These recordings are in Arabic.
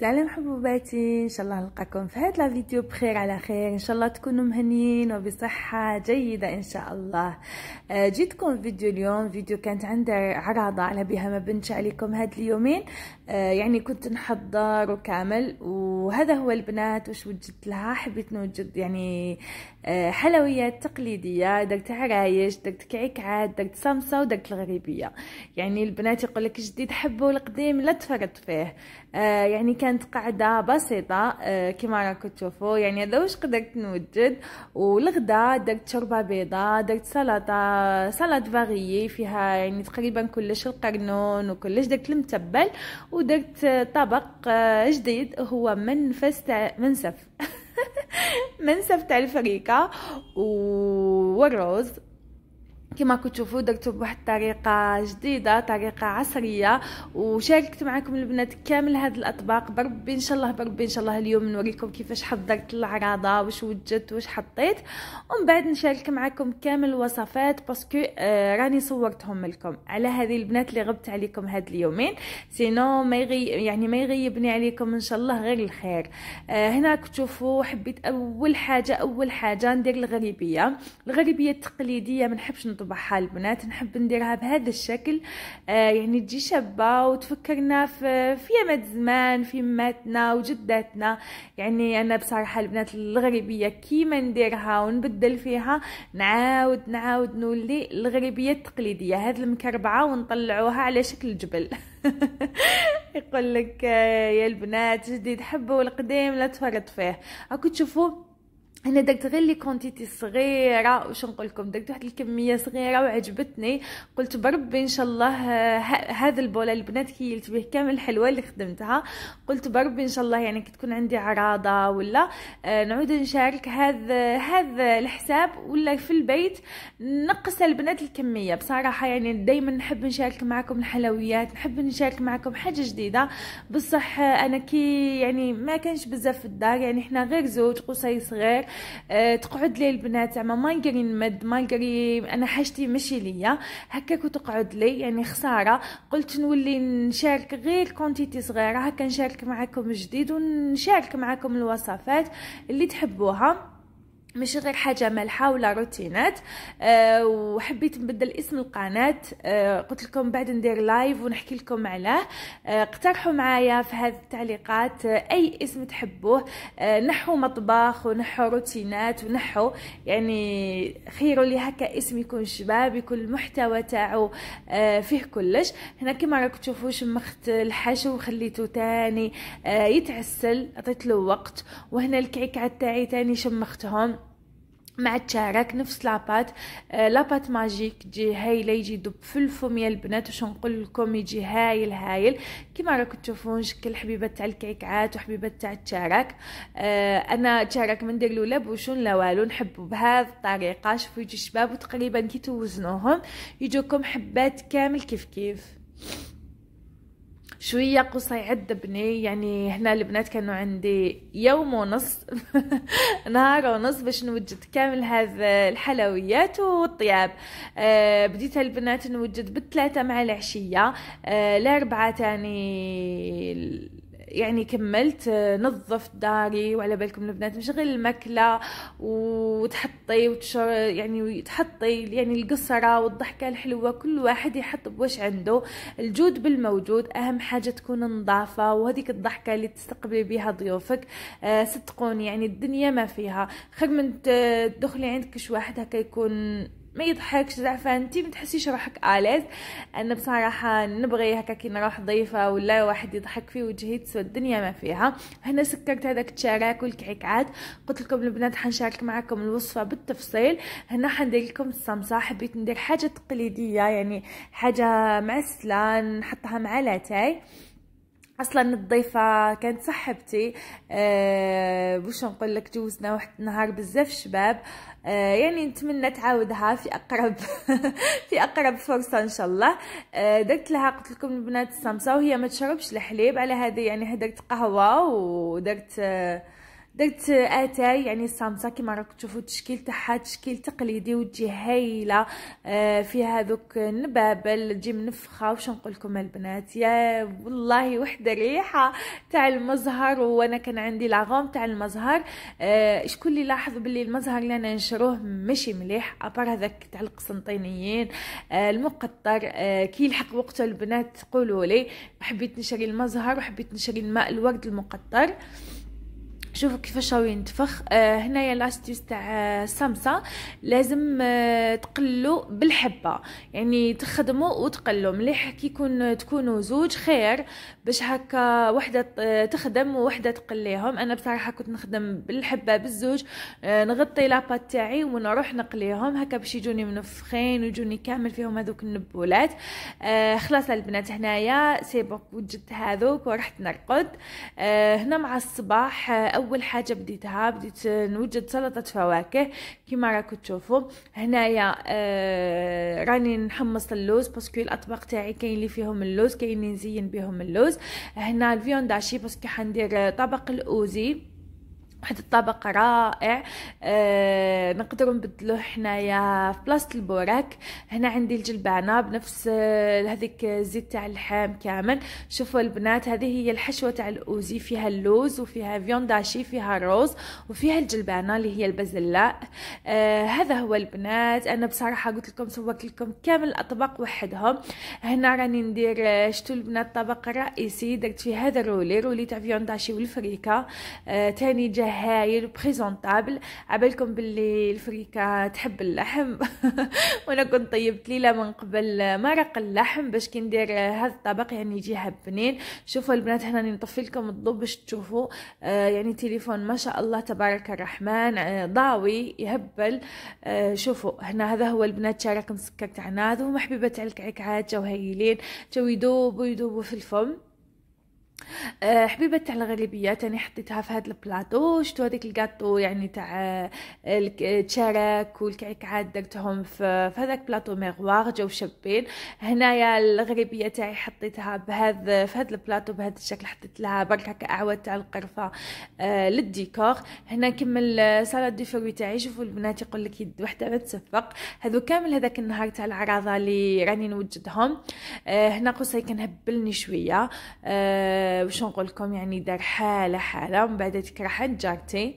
سلام حبوباتي ان شاء الله نلقاكم في هاد لا فيديو بخير على خير ان شاء الله تكونوا مهنيين وبصحه جيده ان شاء الله آه، جيتكم فيديو اليوم فيديو كانت عندها عرضه على بها ما بنتش عليكم هاد اليومين آه، يعني كنت نحضر وكامل وهذا هو البنات واش وجدت لها حبيت نوجد يعني آه، حلويات تقليديه درت عرايش درت عاد درت سمسه ودرت الغريبيه يعني البنات يقول لك جديد حبوا القديم لا تفرط فيه آه، يعني كانت قاعدة بسيطة آه، كما راكم تشوفوا يعني هذا واش قدرت نوجد والغدا درت شوربة بيضاء درت سلطة سلطة فاغيي فيها يعني تقريبا كلش القرنون وكلش درت المتبل ودرت آه، طبق جديد هو منفس منسف منسف تاع الفريكه والروز كما كتشوفوا درتو بواحد الطريقه جديده طريقه عصريه وشاركت معكم البنات كامل هاد الاطباق بربي ان شاء الله بربي ان شاء الله اليوم نوريكم كيفاش حضرت العراضه واش وجدت واش حطيت ومن بعد نشارك معكم كامل الوصفات باسكو آه راني صورتهم لكم على هذه البنات اللي غبت عليكم هاد اليومين سينو ما يغي يعني ما يغيبني عليكم ان شاء الله غير الخير آه هنا كتشوفوا حبيت اول حاجه اول حاجه ندير الغريبيه الغريبيه التقليديه ما نحبش طباعها البنات نحب نديرها بهذا الشكل آه يعني تجي شابه وتفكرنا في في يامات زمان في ماتنا وجداتنا يعني انا بصراحه البنات الغربيه كيما نديرها ونبدل فيها نعاود نعاود نولي الغربيه التقليديه هذه المكربعه ونطلعوها على شكل جبل يقول لك آه، يا البنات جديد حبوا القديم لا تفرط فيه اكو تشوفوا هنا درت غير لي كونتيتي صغيره واش نقول لكم درت واحد الكميه صغيره وعجبتني قلت بربي ان شاء الله هذا البوله البنات كيلت به كامل الحلوه اللي خدمتها قلت بربي ان شاء الله يعني كي تكون عندي عراضه ولا آه، نعود نشارك هذا هذا الحساب ولا في البيت نقص البنات الكميه بصراحه يعني دائما نحب نشارك معكم الحلويات نحب نشارك معكم حاجه جديده بصح آه، انا كي يعني ما كانش بزاف في الدار يعني حنا غير زوج قصي صغير أه تقعد لي البنات زعما ما نقري نمد ما نقري انا حاجتي ماشي ليا هكاك وتقعد لي يعني خساره قلت نولي نشارك غير كونتيتي صغيره هكا نشارك معكم جديد ونشارك معكم الوصفات اللي تحبوها مش غير حاجة مالحة ولا روتينات أه وحبيت نبدل اسم القناة أه قلت لكم بعد ندير لايف ونحكي لكم عليه أه اقترحوا معايا في هذه التعليقات آه، أي اسم تحبوه أه نحو مطبخ ونحو روتينات ونحو يعني خيروا لي هكا اسم يكون شباب يكون المحتوى تاعو أه فيه كلش هنا كما راك تشوفوا شمخت الحشو وخليته تاني أه يتعسل عطيت له وقت وهنا الكعكعة تاعي تاني شمختهم مع تشارك نفس لاباط لابات آه، لاباط ماجيك تجي هايله يجي دب في الفم يا البنات وش نقول لكم يجي هايل هايل كما راكم تشوفون شكل حبيبات تاع الكيكات وحبيبه تاع التشارك آه، انا تشارك من دير لا بوشون لا والو نحبو بهذه الطريقه شوفوا يجي الشباب وتقريبا كي توزنوهم يجوكم حبات كامل كيف كيف شوية قصي بني يعني هنا البنات كانوا عندي يوم ونص نهار ونص باش نوجد كامل هذا الحلويات والطياب آه بديت البنات نوجد بالثلاثة مع العشية آه الأربعة تاني يعني كملت آه، نظفت داري وعلى بالكم البنات مش غير المكله وتحطي وتشر يعني تحطي يعني القصره والضحكه الحلوه كل واحد يحط بواش عنده الجود بالموجود اهم حاجه تكون نظافه وهذيك الضحكه اللي تستقبلي بها ضيوفك آه، صدقوني يعني الدنيا ما فيها خير من تدخلي عندك واحد هكا يكون ما يضحكش زعفا انت ما تحسيش روحك اليز انا بصراحه نبغي هكا كي نروح ضيفه ولا واحد يضحك في وجهي تسوى الدنيا ما فيها هنا سكرت هذاك التراك والكعكعات قلت لكم البنات حنشارك معكم الوصفه بالتفصيل هنا حندير لكم الصمصه حبيت ندير حاجه تقليديه يعني حاجه معسله نحطها مع لاتاي اصلا الضيفه كانت صاحبتي أه نقول لك جوزنا واحد النهار بزاف شباب أه يعني نتمنى تعاودها في اقرب في اقرب فرصه ان شاء الله أه درت لها قلت لكم البنات السمسه وهي ما تشربش الحليب على هذه يعني هدرت قهوه ودرت أه درت اتاي يعني سامسا كما راكم تشوفوا التشكيل تاعها تشكيل تقليدي وتجي هايله آه، فيها دوك النبابل تجي منفخه واش نقول لكم البنات يا والله وحده ريحه تاع المزهر وانا كان عندي لاغوم تاع المزهر آه، شكون اللي لاحظ باللي المزهر اللي انا نشروه ماشي مليح ابار هذاك تاع القسنطينيين آه، المقطر كي يلحق وقته البنات قولوا لي حبيت نشري المزهر وحبيت نشري الماء الورد المقطر شوفوا كيفاش راهو ينتفخ آه هنايا لاستيوس تاع آه، سامسا لازم آه تقلو بالحبه يعني تخدمو وتقلو مليح كي يكون تكونوا زوج خير باش هكا وحده آه، تخدم وحده تقليهم انا بصراحه كنت نخدم بالحبه بالزوج آه نغطي لاباط تاعي ونروح نقليهم هكا باش يجوني منفخين ويجوني كامل فيهم هذوك النبولات آه خلاص البنات هنايا سي بوك وجدت هذوك ورحت نرقد آه هنا مع الصباح آه اول حاجه بديتها بديت نوجد سلطه فواكه كما راكم تشوفوا هنايا آه راني نحمص اللوز باسكو الاطباق تاعي كاين اللي فيهم اللوز كاين اللي نزين بهم اللوز هنا الفيونداشي باسكو حندير طبق الاوزي واحد الطبق رائع آه نقدروا نبدلوه حنايا في بلاصه البوراك هنا عندي الجلبانه بنفس آه، هذيك الزيت تاع اللحام كامل شوفوا البنات هذه هي الحشوه تاع الاوزي فيها اللوز وفيها فيونداشي فيها الروز وفيها الجلبانه اللي هي البازلاء آه هذا هو البنات انا بصراحه قلت لكم صورت لكم كامل الاطباق وحدهم هنا راني ندير آه، شتو البنات طبق رئيسي درت فيه هذا الرولي رولي تاع فيونداشي والفريكه آه تاني جاه هايل بريزونطابل عبالكم باللي الفريكه تحب اللحم وانا كنت طيبت ليله من قبل مرق اللحم باش كي ندير هذا الطبق يعني يجي بنين شوفوا البنات هنا نطفي لكم الضوء باش تشوفوا آه يعني تليفون ما شاء الله تبارك الرحمن آه ضاوي يهبل آه شوفوا هنا هذا هو البنات شارك مسكر تاعنا هذا هما تاع الكعكعات جاو هايلين جاو يدوبوا يدوبوا في الفم أه، حبيبه تاع الغالبيه تاني حطيتها في هاد البلاطو شفتوا هذيك الكاطو يعني تاع أه، التشارك عاد درتهم في هذاك بلاطو ميغوار جاو شابين هنايا الغالبيه تاعي حطيتها بهذا في هاد البلاطو بهذا الشكل حطيت لها برك هكا اعواد تاع القرفه أه، للديكور هنا نكمل سالاد دي فروي تاعي شوفوا البنات يقول لك يد وحده ما تصفق هذو كامل هذاك النهار تاع العراضه اللي راني نوجدهم هنا قصي كنهبلني شويه وش نقول لكم يعني دار حالة حالة من بعد تكرحت جارتي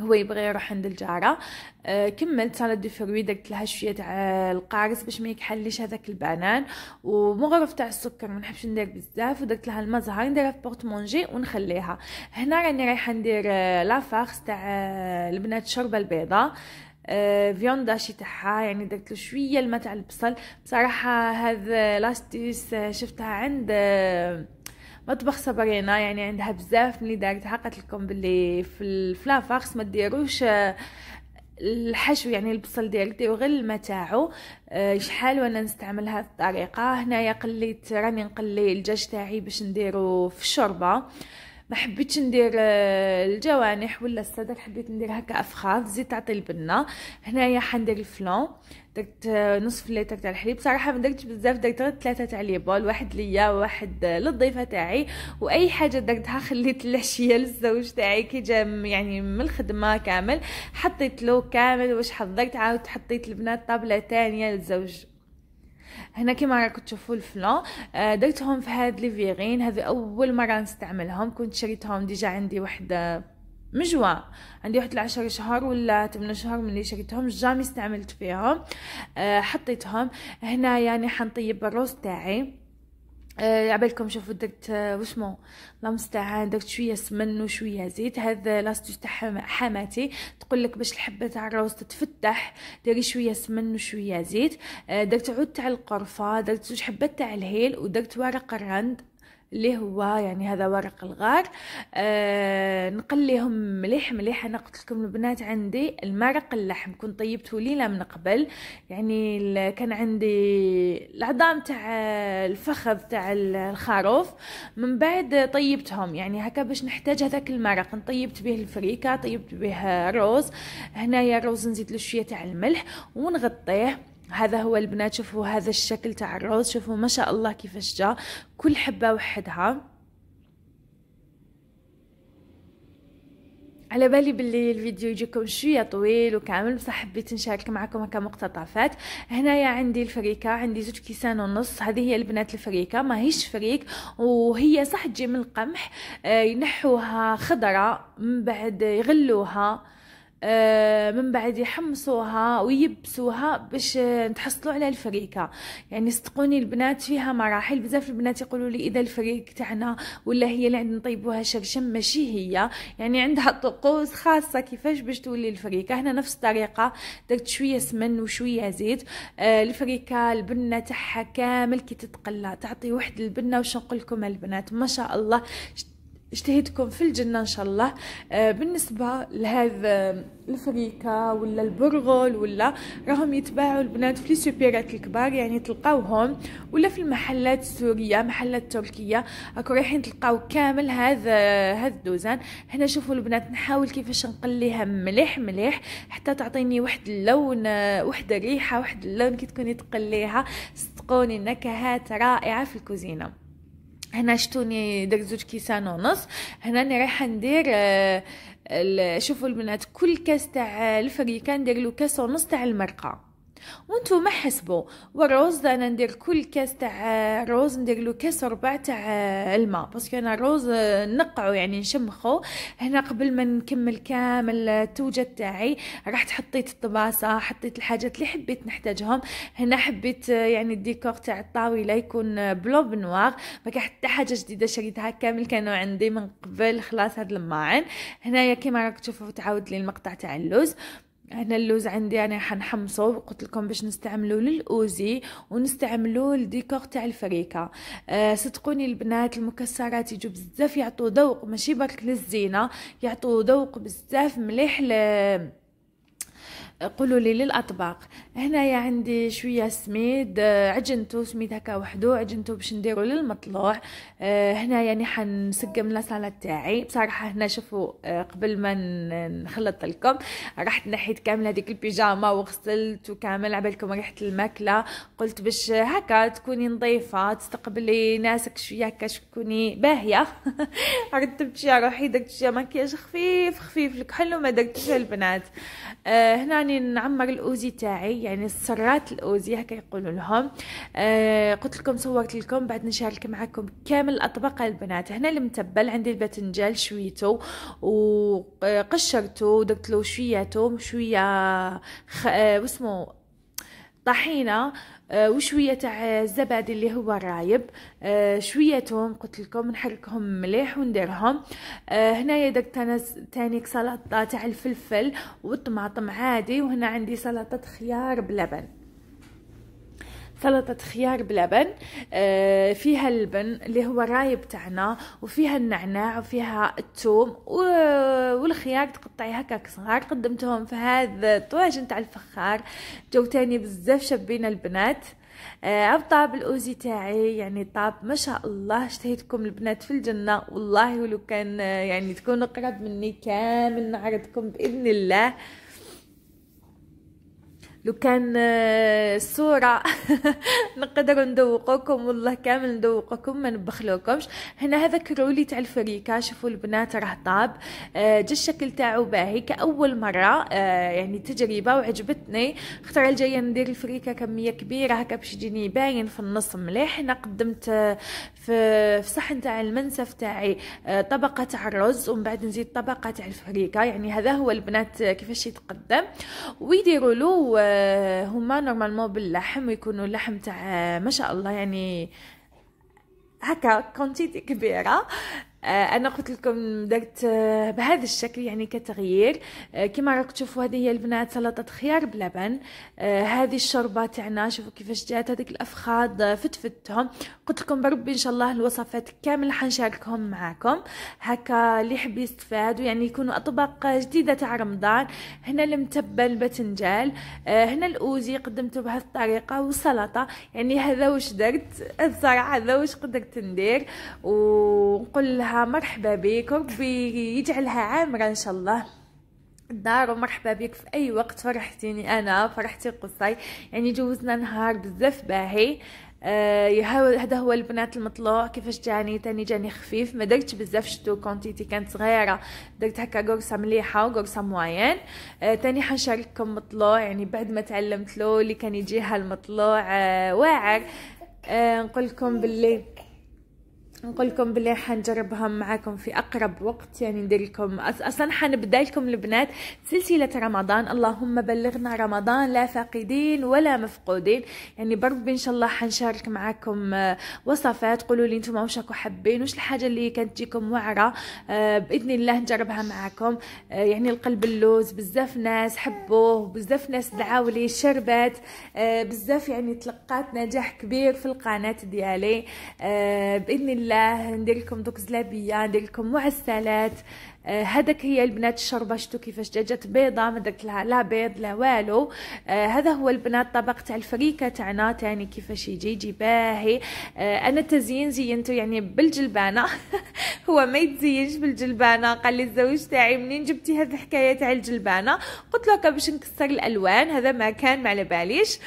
هو يبغي يروح عند الجارة أه كملت سالاد دو فروي درت لها شويه تاع القارص باش ما يكحليش هذاك البنان ومغرف تاع السكر ما نحبش ندير بزاف ودرت لها المزهر نديرها في بورت مونجي ونخليها هنا راني رايحه ندير آه، لافاخس تاع آه، البنات الشوربه البيضة آه، فيون داشي تاعها يعني درت له شويه الماء تاع البصل بصراحه هذا لاستيس شفتها عند آه مطبخ صبرينا يعني عندها بزاف من دارت حقت لكم باللي في الفلافاخس ما ديروش آه، الحشو يعني البصل ديالك ديرو غير الماء تاعو آه، شحال وانا نستعمل هذه الطريقه هنايا قليت راني نقلي الدجاج تاعي باش نديرو في الشوربه ما حبيتش ندير آه، الجوانح ولا الصدر حبيت ندير هكا افخاذ زيت تعطي البنه هنايا حندير الفلون درت نصف لتر تاع الحليب صراحه ما درتش بزاف درت غير ثلاثه تاع بول واحد ليا واحد للضيفه تاعي واي حاجه درتها خليت العشيه للزوج تاعي كي جا يعني من الخدمه كامل حطيت له كامل واش حضرت عاودت حطيت البنات طابله تانية للزوج هنا كما راكم تشوفوا الفلان آه، درتهم في هاد لي فيغين هذه اول مره نستعملهم كنت شريتهم ديجا عندي وحده مجوى عندي واحد العشر شهر ولا 8 شهر ملي شريتهم جامي استعملت فيهم أه حطيتهم هنا يعني حنطيب الروز تاعي آه، على عبالكم شوفوا درت آه، واش مو الله درت شويه سمن وشويه زيت هذا لاستوس تاع حماتي تقول لك باش الحبه تاع الروز تتفتح ديري شويه سمن وشويه زيت آه، درت عود تاع القرفه درت زوج حبات تاع الهيل ودرت ورق الرند اللي هو يعني هذا ورق الغار آه نقليهم مليح مليح انا قلت لكم البنات عندي المرق اللحم كنت طيبته ليله من قبل يعني كان عندي العظام تاع الفخذ تاع الخروف من بعد طيبتهم يعني هكا باش نحتاج هذاك المرق طيبت به الفريكه طيبت به الروز هنايا الروز نزيد له شويه تاع الملح ونغطيه هذا هو البنات شوفوا هذا الشكل تاع الروز شوفوا ما شاء الله كيفاش جا كل حبة وحدها على بالي باللي الفيديو يجيكم شويه طويل وكامل بصح حبيت نشارك معكم هكا مقتطفات هنايا عندي الفريكه عندي زوج كيسان ونص هذه هي البنات الفريكه ماهيش فريك وهي صح تجي من القمح آه، ينحوها خضره من بعد يغلوها آه، من بعد يحمصوها ويبسوها باش آه، تحصلوا على الفريكه يعني صدقوني البنات فيها مراحل بزاف البنات يقولوا لي اذا الفريك تاعنا ولا هي اللي عندنا نطيبوها شرشم ماشي هي يعني عندها طقوس خاصه كيفاش باش تولي الفريكه هنا نفس الطريقه درت شويه سمن وشويه زيت آه، الفريكه البنه تاعها كامل كي تتقلى تعطي واحد البنه واش نقول لكم البنات ما شاء الله اجتهدكم في الجنة إن شاء الله آه، بالنسبة لهذا الفريكة آه، ولا البرغل ولا راهم يتباعوا البنات في السوبيرات الكبار يعني تلقاوهم ولا في المحلات السورية محلات تركية راكو رايحين تلقاو كامل هذا هذا الدوزان هنا شوفوا البنات نحاول كيفاش نقليها مليح مليح حتى تعطيني واحد اللون آه، واحد الريحة واحد اللون كي تكوني تقليها صدقوني النكهات رائعة في الكوزينة هنا شتوني درت زوج كيسان ونص هنا راني رايحه ندير آه، شوفوا البنات كل كاس تاع الفريكان ندير له كاس ونص تاع المرقه وانتو ما حسبوا والروز انا ندير كل كاس تاع روز ندير له كاس ربع تاع الماء باسكو انا الروز نقعو يعني نشمخو هنا قبل ما نكمل كامل التوجه تاعي رحت حطيت الطباسه حطيت الحاجات اللي حبيت نحتاجهم هنا حبيت يعني الديكور تاع الطاوله يكون بلو بنواغ ما حتى حاجه جديده شريتها كامل كانوا عندي من قبل خلاص هاد الماعن هنايا كيما راك تشوفوا تعاود لي المقطع تاع اللوز هنا اللوز عندي انا حنحمصه قلت لكم باش نستعملو للاوزي ونستعملوه للديكور تاع الفريكه أه صدقوني البنات المكسرات يجوا بزاف يعطوا ذوق ماشي برك للزينه يعطوا ذوق بزاف مليح ل قولوا لي للاطباق هنايا عندي شويه سميد آه، عجنته سميد هكا وحدو عجنته باش نديرو للمطلوع آه، هنايا يعني حنسقم لاصالة تاعي بصراحه هنا شوفوا آه، قبل ما نخلط لكم رحت نحيت كامل هذيك البيجاما وغسلت وكامل عبالكم ريحه الماكله قلت باش هكا تكوني نظيفه تستقبلي ناسك شويه هكا تكوني باهيه رتبت شويه روحي درت شويه مكياج خفيف خفيف الكحل وما درتش البنات هنا اني نعمر الاوزي تاعي يعني السرات الاوزي هكا يقولوا لهم آه قلت لكم صورت لكم بعد نشارك معكم كامل الاطباق البنات هنا المتبل عندي الباذنجان شويته وقشرته ودرت له شوياته توم شويه خ... آه واسمه طحينه آه، وشويه تاع الزبادي اللي هو رايب آه، شويه توم قلت لكم نحركهم مليح ونديرهم آه، هنايا داك تانيك سلطه تاع الفلفل والطماطم عادي وهنا عندي سلطه خيار بلبن سلطة خيار بلبن آه، فيها اللبن اللي هو راي بتاعنا وفيها النعناع وفيها الثوم والخيار تقطعي هكاك صغار قدمتهم في هذا الطواجن تاع الفخار جو تاني بزاف شابين البنات عب آه، طاب الاوزي تاعي يعني طاب ما شاء الله اشتهيتكم البنات في الجنه والله ولو كان آه، يعني تكونوا قرب مني كامل نعرضكم باذن الله لو كان الصوره آه، نقدر نذوقوكم والله كامل نذوقوكم ما نبخلوكمش هنا هذا كرولي تاع الفريكه شوفوا البنات راه طاب آه، جا الشكل تاعو باهي كاول مره آه، يعني تجربه وعجبتني اختار الجايه ندير الفريكه كميه كبيره هكا باش يجيني باين في النص مليح هنا قدمت في صحن تاع المنسف تاعي طبقه تاع الرز ومن بعد نزيد طبقه تاع الفريكه يعني هذا هو البنات كيفاش يتقدم ويديروا له آه، هما نورمالمون باللحم ويكونوا اللحم تاع ما شاء الله يعني هكا كونتيتي كبيره آه، انا قلت لكم درت آه، بهذا الشكل يعني كتغيير آه، كما راك تشوفوا هذه هي البنات سلطه خيار بلبن هذه الشوربه تاعنا شوفوا كيفاش جات هذيك الافخاد فتفتهم قلت لكم بربي ان شاء الله الوصفات كامل حنشاركهم معكم هكا اللي يحب يستفاد ويعني يكونوا اطباق جديده تاع رمضان هنا المتبل باذنجان هنا الاوزي قدمته بهذه الطريقه والسلطه يعني هذا واش درت الصراحه هذا واش قدرت ندير ونقول لها مرحبا بك ربي يجعلها عامرة إن شاء الله الدار ومرحبا بك في اي وقت فرحتيني انا فرحتي قصي يعني جوزنا نهار بزاف باهي آه هذا هو البنات المطلوع كيفاش جاني تاني جاني خفيف ما درتش بزاف شتو كونتيتي كانت صغيره درت هكا قرصه مليحه وقرصه موين آه تاني حنشارككم مطلوع يعني بعد ما تعلمت له اللي كان يجيها المطلوع آه واعر آه نقول لكم باللي نقول لكم بالله حنجربهم معاكم في اقرب وقت يعني ندير لكم اصلا حنبدا لكم البنات سلسله رمضان اللهم بلغنا رمضان لا فاقدين ولا مفقودين يعني بربي ان شاء الله حنشارك معاكم آه، وصفات قولوا لي نتوما واش راكم حابين واش الحاجه اللي كانت تجيكم وعره آه، باذن الله نجربها معاكم آه، يعني القلب اللوز بزاف ناس حبوه بزاف ناس دعاو لي شربات بزاف يعني تلقات نجاح كبير في القناه ديالي باذن الله الله ندير لكم دوك زلابيه ندير لكم معسلات آه، هذاك هي البنات الشربه شتو كيفاش جات بيضه ما درت لها لا بيض لا والو آه، هذا هو البنات طبق تاع الفريكه تاعنا تاني كيفاش يجي يجي باهي آه، انا التزيين زينته يعني بالجلبانه هو ما يتزينش بالجلبانه قال لي الزوج تاعي منين جبتي هذه الحكايه تاع الجلبانه قلت له باش نكسر الالوان هذا ما كان ما على باليش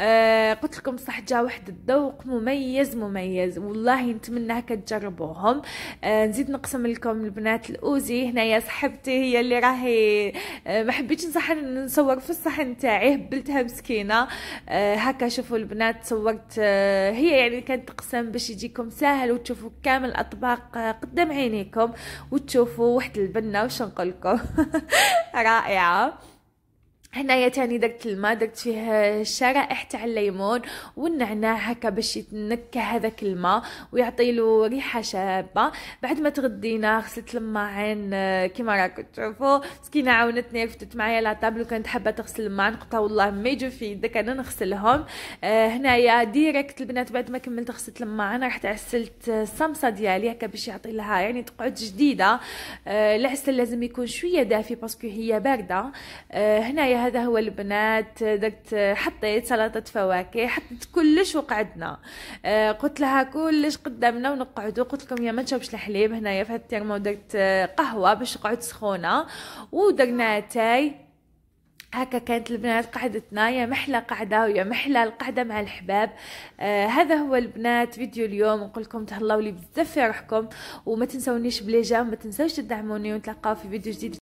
آه قلت لكم صح جا واحد الذوق مميز مميز والله نتمنى هكا تجربوهم آه نزيد نقسم لكم البنات الاوزي هنايا صاحبتي هي اللي راهي آه ما حبيتش نصح نصور في الصحن تاعي هبلتها مسكينه آه هكا شوفوا البنات صورت آه هي يعني كانت تقسم باش يجيكم ساهل وتشوفوا كامل الاطباق آه قدام عينيكم وتشوفوا واحد البنه واش نقول لكم رائعه هنايا تاني درت الماء درت فيه شرائح تاع الليمون والنعناع هكا باش يتنكى هذاك الماء ويعطي له ريحه شابه بعد ما تغدينا غسلت الماعين آه، كيما راكم تشوفوا سكينه عاونتني رفتت معايا لا طابلو وكانت حابه تغسل الماعين قلت والله ما يجو في يدك انا نغسلهم آه، هنايا ديريكت البنات بعد ما كملت غسلت الماعين رحت عسلت الصمصه آه، ديالي هكا باش يعطي لها يعني تقعد جديده العسل لازم يكون شويه دافي باسكو هي بارده هنايا إيه، هذا هو البنات درت حطيت سلطه فواكه حطيت كلش وقعدنا آه، قلت لها كلش قدامنا ونقعدوا قلت لكم يا ما نشربش الحليب هنايا في هاد درت قهوه باش تقعد سخونه ودرنا تاي هكا كانت البنات قعدتنا يا محلى قعدة ويا محلى القعدة مع الحباب آه هذا هو البنات فيديو اليوم نقول لكم تهلاو لي بزاف في روحكم وما تنسونيش بلي جام ما تنسوش تدعموني ونتلاقاو في فيديو جديد